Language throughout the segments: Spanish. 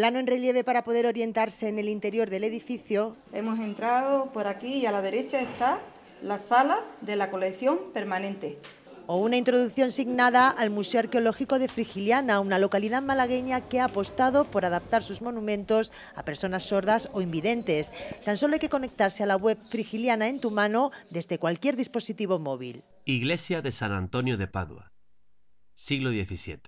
plano en relieve para poder orientarse en el interior del edificio. Hemos entrado por aquí y a la derecha está la sala de la colección permanente. O una introducción signada al Museo Arqueológico de Frigiliana, una localidad malagueña que ha apostado por adaptar sus monumentos a personas sordas o invidentes. Tan solo hay que conectarse a la web Frigiliana en tu mano desde cualquier dispositivo móvil. Iglesia de San Antonio de Padua, siglo XVII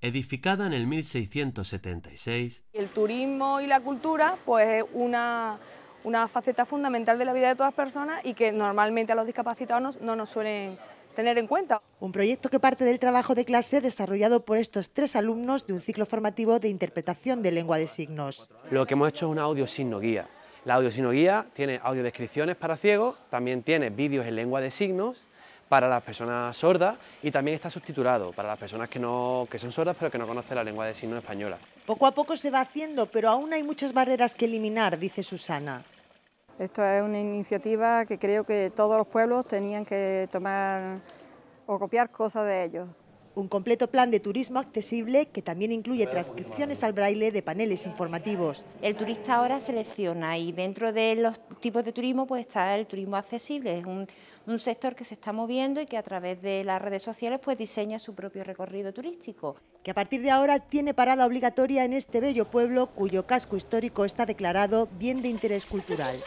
edificada en el 1676. El turismo y la cultura pues es una, una faceta fundamental de la vida de todas las personas y que normalmente a los discapacitados no, nos suelen tener en cuenta. Un proyecto que parte del trabajo de clase desarrollado por estos tres alumnos de un ciclo formativo de interpretación de lengua de signos. Lo que hemos hecho es audio signo guía. La audiosigno guía tiene audiodescripciones para ciegos, también tiene vídeos en lengua de signos para las personas sordas y también está subtitulado para las personas que, no, que son sordas pero que no conocen la lengua de signos española. Poco a poco se va haciendo, pero aún hay muchas barreras que eliminar, dice Susana. Esto es una iniciativa que creo que todos los pueblos tenían que tomar o copiar cosas de ellos. Un completo plan de turismo accesible que también incluye transcripciones al braille de paneles informativos. El turista ahora selecciona y dentro de los tipos de turismo pues está el turismo accesible. Es un, sector que se está moviendo y que a través de las redes sociales pues diseña su propio recorrido turístico. Que a partir de ahora tiene parada obligatoria en este bello pueblo cuyo casco histórico está declarado bien de interés cultural.